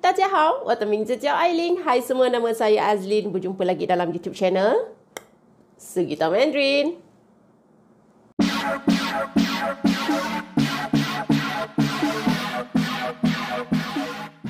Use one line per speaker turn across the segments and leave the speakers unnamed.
大家好，我的名字叫艾琳。Hi semua, nama saya Azlin. Berjumpa lagi dalam YouTube channel Segitau Mandarin.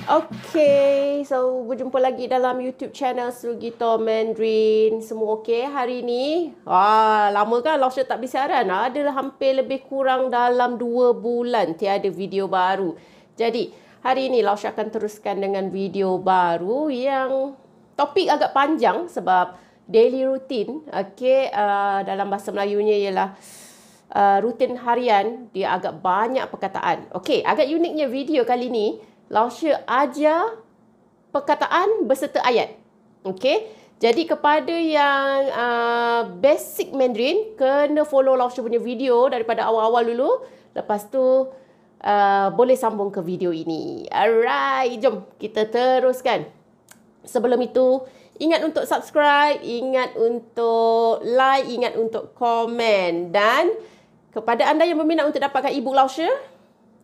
Okay, so berjumpa lagi dalam YouTube channel Sugito Mandarin. Semua okay hari ini. Wah, lama kan Lawsha tak bersiaran? Ada hampir lebih kurang dalam dua bulan tiada video baru. Jadi, Hari ini Lausha akan teruskan dengan video baru yang topik agak panjang sebab daily routine. Okay, uh, dalam bahasa Melayunya ialah uh, rutin harian dia agak banyak perkataan. Okay, agak uniknya video kali ini Lausha ajar perkataan berserta ayat. Okay, jadi kepada yang uh, basic Mandarin kena follow Lausha punya video daripada awal-awal dulu. Lepas tu uh, boleh sambung ke video ini. Alright, jom kita teruskan. Sebelum itu, ingat untuk subscribe, ingat untuk like, ingat untuk komen dan kepada anda yang berminat untuk dapatkan e-book launcher,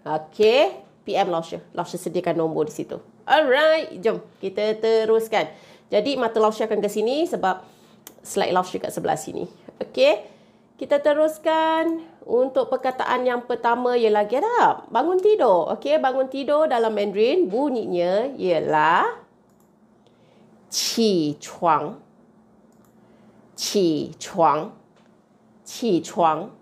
okay, PM launcher. Launcher sediakan nombor di situ. Alright, jom kita teruskan. Jadi mata launcher akan ke sini sebab slide launcher kat sebelah sini. Okay, kita teruskan untuk perkataan yang pertama ialah get up. Bangun tidur. Okey, bangun tidur dalam Mandarin bunyinya ialah qi chuang. Qi chuang. Qi chuang.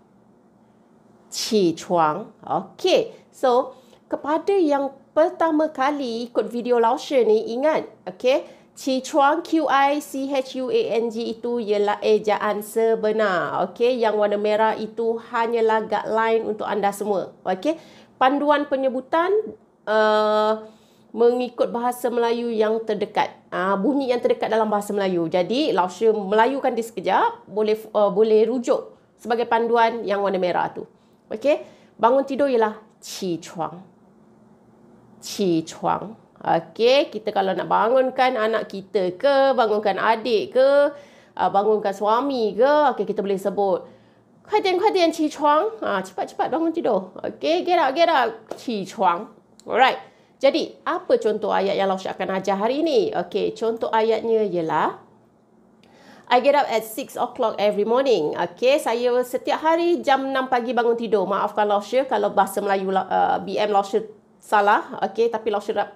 Qi chuang. Okey. So, kepada yang pertama kali ikut video Laoshi ni ingat, okey? Cichuang Q I C H U A N G itu ialah ejaan sebenar. Okey, yang warna merah itu hanyalah guideline untuk anda semua. Okey. Panduan penyebutan uh, mengikut bahasa Melayu yang terdekat. Uh, bunyi yang terdekat dalam bahasa Melayu. Jadi, Lausha melayukan dia sekejap, boleh uh, boleh rujuk sebagai panduan yang warna merah tu. Okey. Bangun tidur ialah Cichuang. Cichuang. Chuang. Qi chuang. Okey, kita kalau nak bangunkan anak kita ke, bangunkan adik ke, ah, bangunkan suami ke, okey kita boleh sebut. Kuatian, kuatian, qi chuang. Ha, cepat-cepat bangun tidur. Okey, get up, get up, qi chuang. Alright. Jadi, apa contoh ayat yang Lao Lausha akan ajar hari ini? Okey, contoh ayatnya ialah I get up at 6 o'clock every morning. Okay, saya setiap hari jam 6 pagi bangun tidur. Maafkan Lao Lausha kalau bahasa Melayu uh, ah, BM Lausha salah. Okay, tapi Lao Lausha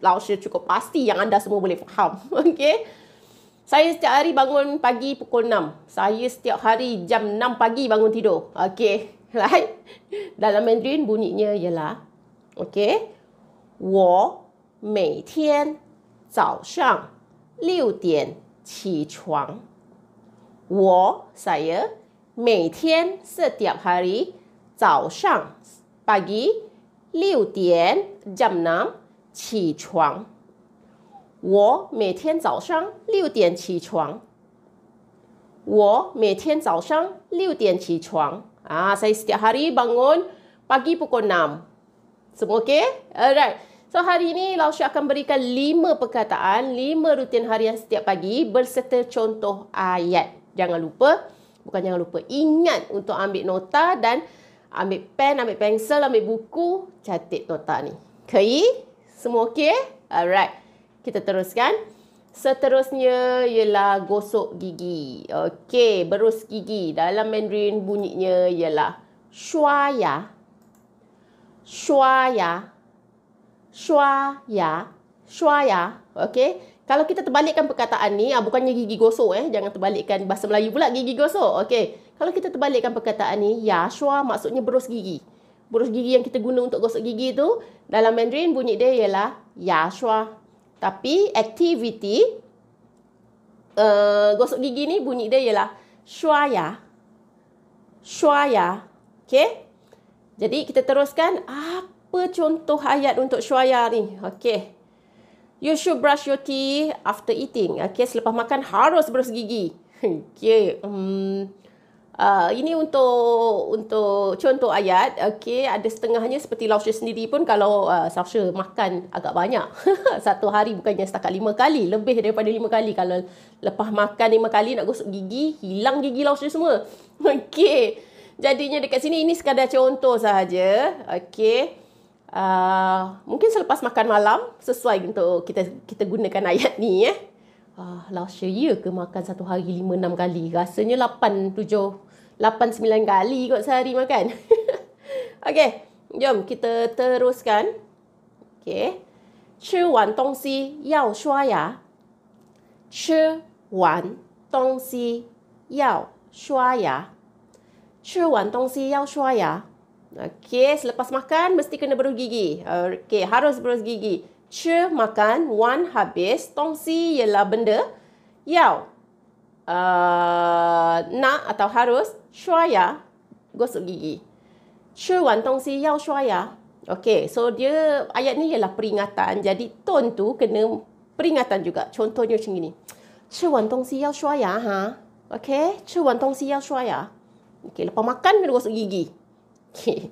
lah saya cukup pasti yang anda semua boleh faham. okay? Saya setiap hari bangun pagi pukul 6. Saya setiap hari jam 6 pagi bangun tidur. okay? Right. Dalam Mandarin bunyinya ialah Okey. 我每天早上六点起床。我 saya Maitian setiap hari 早上 pagi 六点 jam 6起床。我每天早上六点起床。我每天早上六点起床。啊，saya setiap hari bangun pagi pukul enam. Semua okay? Alright. So hari ini Lao Shi akan berikan lima perkataan, lima rutin harian setiap pagi berserta contoh ayat. Jangan lupa, bukan jangan lupa, ingat untuk ambil nota dan ambil pen, ambil pensel, ambil buku, catat nota ni. Okay? Semua okey? Alright. Kita teruskan. Seterusnya ialah gosok gigi. Okey, berus gigi. Dalam Mandarin bunyinya ialah shua ya. Shua ya. Shua ya. Shua ya. Okey. Kalau kita terbalikkan perkataan ni, ah bukannya gigi gosok eh. Jangan terbalikkan bahasa Melayu pula gigi gosok. Okey. Kalau kita terbalikkan perkataan ni, ya shua maksudnya berus gigi burus gigi yang kita guna untuk gosok gigi tu dalam Mandarin bunyi dia ialah ya shua. Tapi aktiviti uh, eh, gosok gigi ni bunyi dia ialah shua ya. Shua ya. Okay. Jadi kita teruskan apa contoh ayat untuk shua ya ni. Okay. You should brush your teeth after eating. Okay, selepas makan harus berus gigi. Okay. Hmm. Uh, ini untuk untuk contoh ayat okey ada setengahnya seperti lausha sendiri pun kalau uh, ah, lausha makan agak banyak satu hari bukannya setakat lima kali lebih daripada lima kali kalau lepas makan lima kali nak gosok gigi hilang gigi lausha semua okey jadinya dekat sini ini sekadar contoh sahaja okey uh, mungkin selepas makan malam sesuai untuk kita kita gunakan ayat ni eh ya? uh, last year year ke makan satu hari 5 6 kali rasanya 8 7 8 9 kali kot sehari makan okey jom kita teruskan okey chi wan dong xi yao shua ya chi wan dong xi yao shua ya chi wan dong xi yao shua ya Okey, selepas makan mesti kena berus gigi. Okey, harus berus gigi. Che makan, Wan habis, tongsi ialah benda, yau uh, nak atau harus, Shua Ya gosok gigi. Che Wan tongsi yau Yao Shua Ya. Okay, so dia ayat ni ialah peringatan. Jadi tone tu kena peringatan juga. Contohnya macam ni. Che Wan Tong Si Yao Ya ha. Okay, Che Wan tongsi yau Yao Shua Ya. Okay, lepas makan kena gosok gigi. Okay,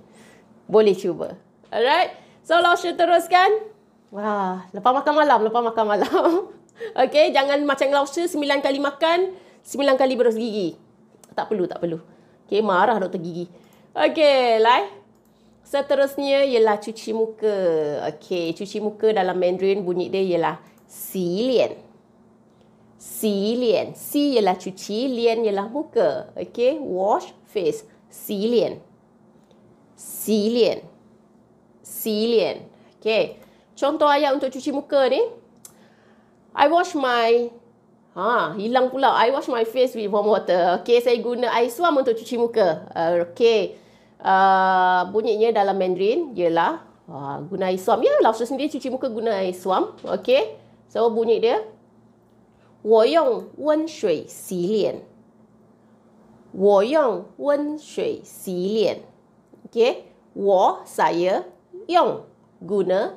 boleh cuba. Alright, so Lao Shu teruskan. Wah, lepas makan malam, lepas makan malam. Okey, jangan macam lauser, sembilan kali makan, sembilan kali berus gigi. Tak perlu, tak perlu. Okey, marah doktor gigi. Okey, lai. Seterusnya ialah cuci muka. Okey, cuci muka dalam Mandarin bunyi dia ialah si lian. Si lian. Si ialah cuci, lian ialah muka. Okey, wash face. Si lian. Si lian. Si lian. Okey. Contoh ayat untuk cuci muka ni. I wash my Ha, hilang pula. I wash my face with warm water. Okay, saya guna air suam untuk cuci muka. Uh, okay. Uh, bunyinya dalam Mandarin. Yelah. Uh, ha, guna air suam. Ya, lausa sendiri cuci muka guna air suam. Okay. So, bunyi dia. Okay, 我, saya, 用, guna,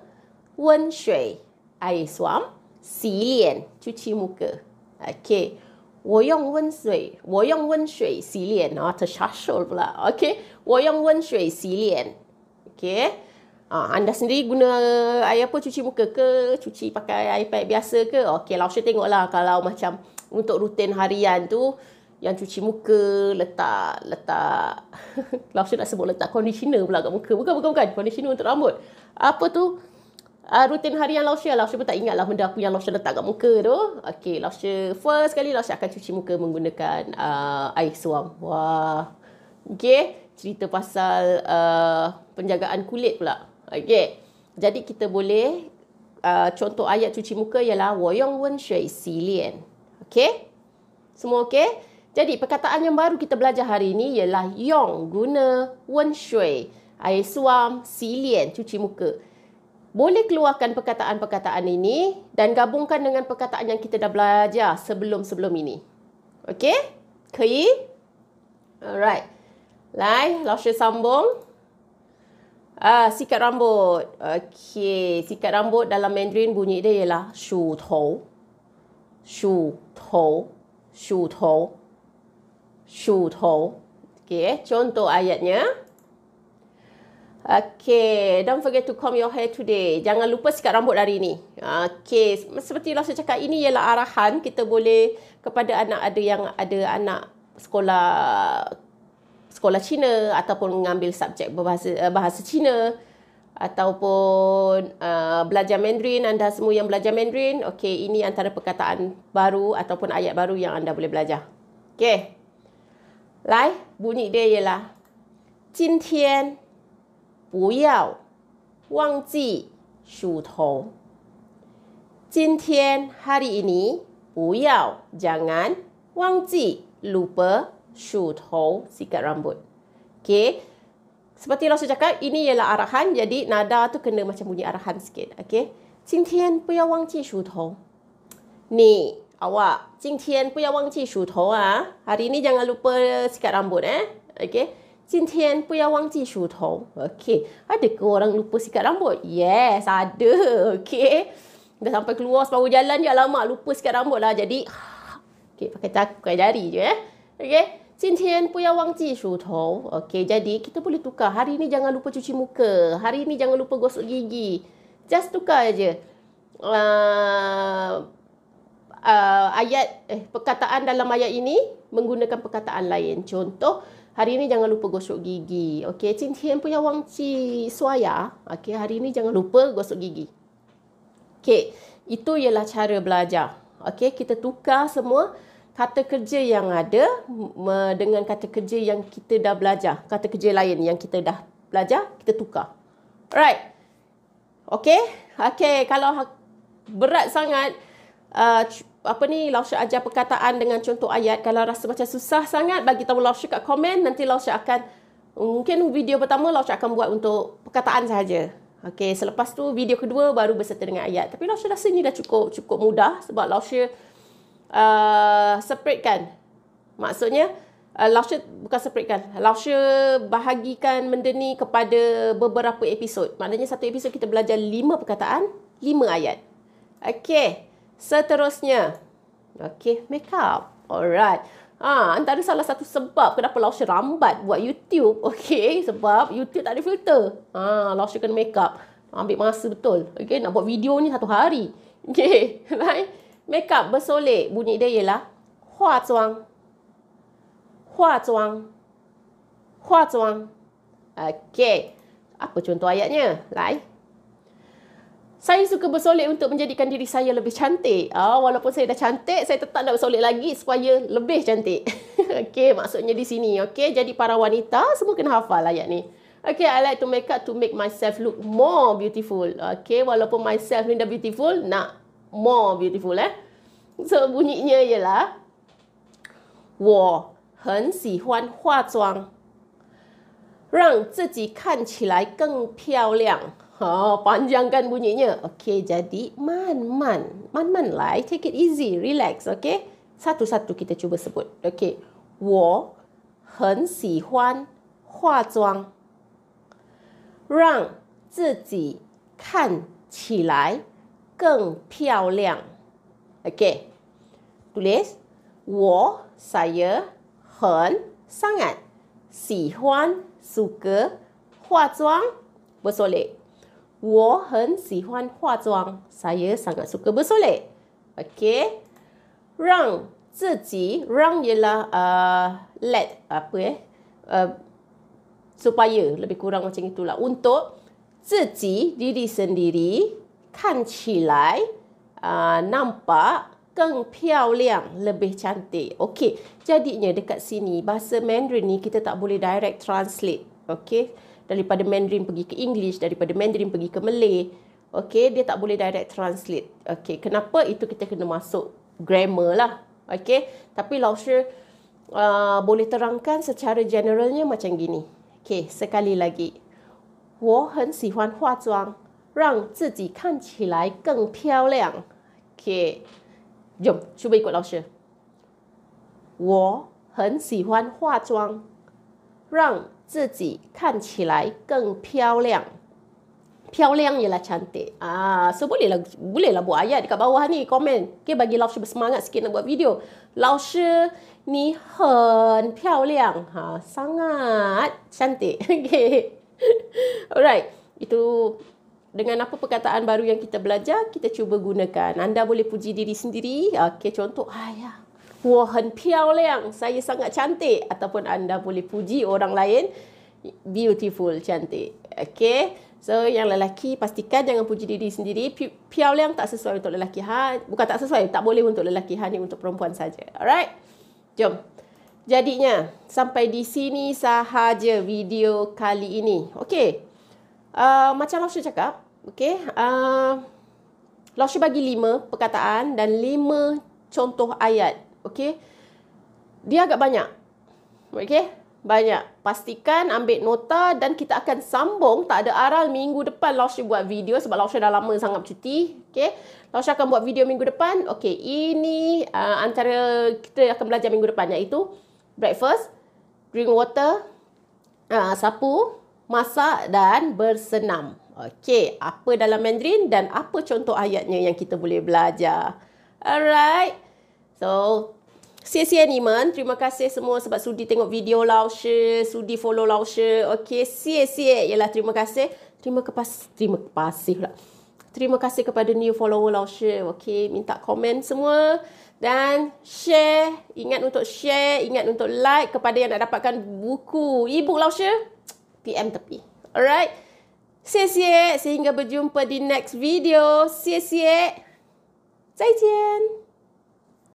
温水 （air swam）、洗脸 （cuci muka）。OK，我用温水，我用温水洗脸啊，tershasul ah, ah, anda sendiri guna air apa cuci muka ke, cuci pakai air pipe biasa ke? OK，老师 tengok lah kalau macam untuk rutin harian tu. yang cuci muka letak letak lah saya nak sebut letak conditioner pula kat muka bukan bukan bukan conditioner untuk rambut apa tu uh, rutin harian Lausia. Lausia pun tak ingat lah benda apa yang Lausia letak kat muka tu. Okay, Lausia. First kali Lausia akan cuci muka menggunakan uh, air suam. Wah. Okay. Cerita pasal uh, penjagaan kulit pula. Okay. Jadi kita boleh uh, contoh ayat cuci muka ialah Woyong wen shui si lian. Okay. Semua okay? Jadi perkataan yang baru kita belajar hari ini ialah Yong guna wen shui. Air suam, si lian, Cuci muka boleh keluarkan perkataan-perkataan ini dan gabungkan dengan perkataan yang kita dah belajar sebelum-sebelum ini. Okey? Kei? Alright. Lai, Lausha sambung. Ah, sikat rambut. Okey, sikat rambut dalam Mandarin bunyi dia ialah shu tou. Shu tou. Shu tou. Shu tou. Okey, contoh ayatnya. Okay, don't forget to comb your hair today. Jangan lupa sikat rambut hari ini. Okay, seperti yang saya cakap, ini ialah arahan kita boleh kepada anak ada yang ada anak sekolah sekolah Cina ataupun mengambil subjek bahasa eh, bahasa Cina ataupun uh, belajar Mandarin anda semua yang belajar Mandarin okay, ini antara perkataan baru ataupun ayat baru yang anda boleh belajar okey lai bunyi dia ialah jintian 不要忘记属头。今天 hari ini bu yao jangan wang ji lupa shu tou sikat rambut. Okay. Seperti Rasul cakap, ini ialah arahan. Jadi nada tu kena macam bunyi arahan sikit. Okay. Jin tian bu yao wang ji shu tou. Ni awak. Jin tian bu yao wang ji shu tou ah. Hari ini jangan lupa sikat rambut eh. Okay. Jin Tian, Puyang Wang Ji Okay. Ada ke orang lupa sikat rambut? Yes, ada. Okay. Dah sampai keluar separuh jalan je. Alamak, lupa sikat rambut lah. Jadi, okay, pakai cakap jari je. Okay. Jin Tian, Wang Ji Okay, jadi kita boleh tukar. Hari ni jangan lupa cuci muka. Hari ni jangan lupa gosok gigi. Just tukar je. Ah, ah, ayat, eh, perkataan dalam ayat ini menggunakan perkataan lain. Contoh, Hari ini jangan lupa gosok gigi. Okey, cincin punya wang ci suaya. Okey, hari ini jangan lupa gosok gigi. Okey, itu ialah cara belajar. Okey, kita tukar semua kata kerja yang ada dengan kata kerja yang kita dah belajar. Kata kerja lain yang kita dah belajar, kita tukar. Alright. Okey. Okey, kalau ha, berat sangat, uh, apa ni Lausha ajar perkataan dengan contoh ayat kalau rasa macam susah sangat bagi tahu Lausha kat komen nanti Lausha akan mungkin video pertama Lausha akan buat untuk perkataan sahaja. Okey, selepas tu video kedua baru berserta dengan ayat. Tapi Lausha rasa ni dah cukup cukup mudah sebab Lausha uh, separate kan. Maksudnya uh, Lausha bukan separate kan. Lausha bahagikan benda ni kepada beberapa episod. Maknanya satu episod kita belajar lima perkataan, lima ayat. Okey. Seterusnya, okay, makeup. Alright. Ha, antara salah satu sebab kenapa Lausha rambat buat YouTube, okay, sebab YouTube tak ada filter. Ha, Lausha kena makeup. Ambil masa betul. Okay, nak buat video ni satu hari. Okay, right? Makeup bersolek. Bunyi dia ialah Hua Zhuang. Hua Zhuang. Hua Zhuang. Okay. Apa contoh ayatnya? Like saya suka bersolek untuk menjadikan diri saya lebih cantik. Ah, walaupun saya dah cantik, saya tetap nak bersolek lagi supaya lebih cantik. okay, maksudnya di sini. Okay, jadi para wanita semua kena hafal ayat ni. Okay, I like to make up to make myself look more beautiful. Okay, walaupun myself ni dah beautiful, nak more beautiful eh. So, bunyinya ialah. 我很喜欢化妆。让自己看起来更漂亮。Ha, panjangkan bunyinya. Okey, jadi man, man. Man, man lah. Take it easy. Relax, okey? Satu-satu kita cuba sebut. Okey. Wo hen si huan hua zhuang. Rang zi ji kan qi lai geng piao liang. Okey. Tulis. Wo saya hen sangat si huan suka hua zhuang. Bersolek. Saya sangat suka bersolek. Okay, rang 自己 rang ialah uh, let apa ya? Eh? Uh, supaya lebih kurang macam itulah untuk 自己 diri sendiri 看起来啊、uh, nampak Keng piao liang, lebih cantik. Okay. jadinya dekat sini, bahasa Mandarin ni kita tak boleh direct translate. okay daripada Mandarin pergi ke English, daripada Mandarin pergi ke Malay. Okay, dia tak boleh direct translate. Okay, kenapa? Itu kita kena masuk grammar lah. Okay, tapi Lao uh, boleh terangkan secara generalnya macam gini. Okay, sekali lagi. 我很喜欢化妆，让自己看起来更漂亮。OK，jom kan cuba ikut 老师。我很喜欢化妆，让自己看起来更漂亮。漂亮 ialah cantik. Ah, so boleh lah boleh lah buat ayat dekat bawah ni komen. Okay, bagi Lausha bersemangat sikit nak buat video. Lausha ni hen 漂亮. Ha, sangat cantik. Okay. Alright. Itu dengan apa perkataan baru yang kita belajar, kita cuba gunakan. Anda boleh puji diri sendiri. Okay, contoh. Ah, ya. Yeah wah hen piao liang, saya sangat cantik ataupun anda boleh puji orang lain beautiful cantik. okay So yang lelaki pastikan jangan puji diri sendiri. Piao liang tak sesuai untuk lelaki ha. Bukan tak sesuai, tak boleh untuk lelaki ha ni untuk perempuan saja. Alright. Jom. Jadinya sampai di sini sahaja video kali ini. okay Uh, macam Lawsha cakap, okay Uh, Lawsha bagi lima perkataan dan lima contoh ayat Okey, Dia agak banyak. okey, Banyak. Pastikan ambil nota dan kita akan sambung. Tak ada aral minggu depan Lausha buat video sebab Lausha dah lama sangat cuti. Okay. Lausha akan buat video minggu depan. Okey, Ini uh, antara kita akan belajar minggu depan iaitu breakfast, drink water, uh, sapu, masak dan bersenam. Okey, Apa dalam Mandarin dan apa contoh ayatnya yang kita boleh belajar. Alright. So, ni man. terima kasih semua sebab sudi tengok video Lausha, sudi follow Lausha. Okay, CCN yalah terima kasih. Terima kasih, terima kasih pula. Terima kasih kepada new follower Lausha. Okay, minta komen semua. Dan share, ingat untuk share, ingat untuk like kepada yang nak dapatkan buku e-book Lausha. PM tepi. Alright. Sia-sia sehingga berjumpa di next video. Sia-sia. Zaijian.